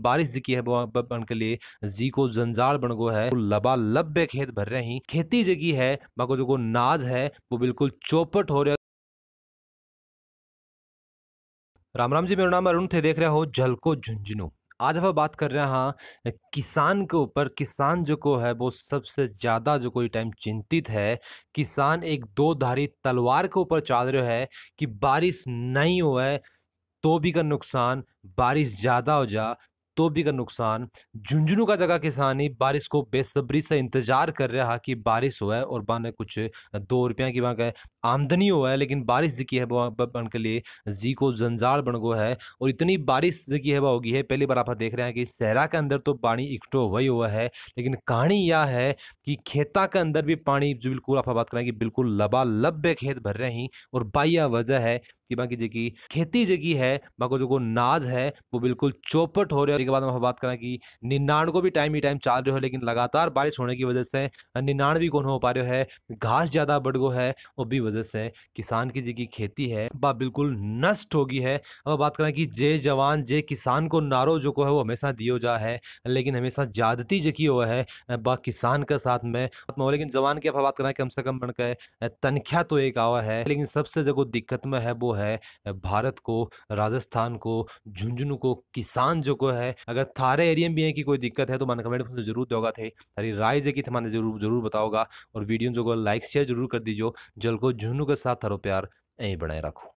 बारिश जी की है बन के लिए जी को जंजार बन गो है तो लबा लब्बे खेत भर रहे ही खेती जगी है बाको जो नाज है वो बिल्कुल चौपट हो रहा राम राम जी मेरा नाम अरुण थे देख रहे हो झलको झुंझुनू आज हम बात कर रहे हैं हाँ, किसान के ऊपर किसान जो को है वो सबसे ज़्यादा जो कोई टाइम चिंतित है किसान एक दो धारी तलवार के ऊपर चाल रहे है कि बारिश नहीं हुआ है तो भी का नुकसान बारिश ज़्यादा हो जा तोबी का नुकसान झुंझुनू का जगह किसान ही बारिश को बेसब्री से इंतजार कर रहा है कि बारिश हो है और बन कुछ दो रुपया की वहाँ का आमदनी हो है लेकिन बारिश जी की है बन के लिए जी को जंजाल बन गो है और इतनी बारिश जी की है वह होगी है पहली बार आप देख रहे हैं कि सहरा के अंदर तो पानी इकटो हुआ हुआ है लेकिन कहानी यह है कि खेता के अंदर भी पानी जो बिल्कुल आप बात करें कि बिल्कुल लबालब खेत भर रहे हैं और बाइया वजह है बाकी किबा की खेती खेती की है बाकी जो नाज है वो बिल्कुल चौपट हो रहा है बाद हम बात करें कि निन्नाण को भी टाइम ही टाइम चाल रहे हो लेकिन लगातार बारिश होने की वजह से निन्नाण भी कौन हो पा रहे है घास ज़्यादा बढ़ गो है वो भी वजह से किसान की की खेती है वह बिल्कुल नष्ट होगी है अब बात करें कि जय जवान जय किसान को नारो जो को है वो हमेशा दियो जा है लेकिन हमेशा ज्यादती जेकी हो है बा किसान के साथ में लेकिन जवान की आप बात करें कम से कम बनकर तनख्या तो एक आवा है लेकिन सबसे जो दिक्कत में है वो है है भारत को राजस्थान को झुंझुनू को किसान जो को है अगर थारे एरिया में भी है कि कोई दिक्कत है तो मैंने कमेंट में जरूर दोगा थे अरे राय जे की तो मैंने जरूर जरूर बताओगा और वीडियो जो को लाइक शेयर जरूर कर दीजिए जल को झुंझुनू के साथ थारो प्यार यहीं बनाए रखो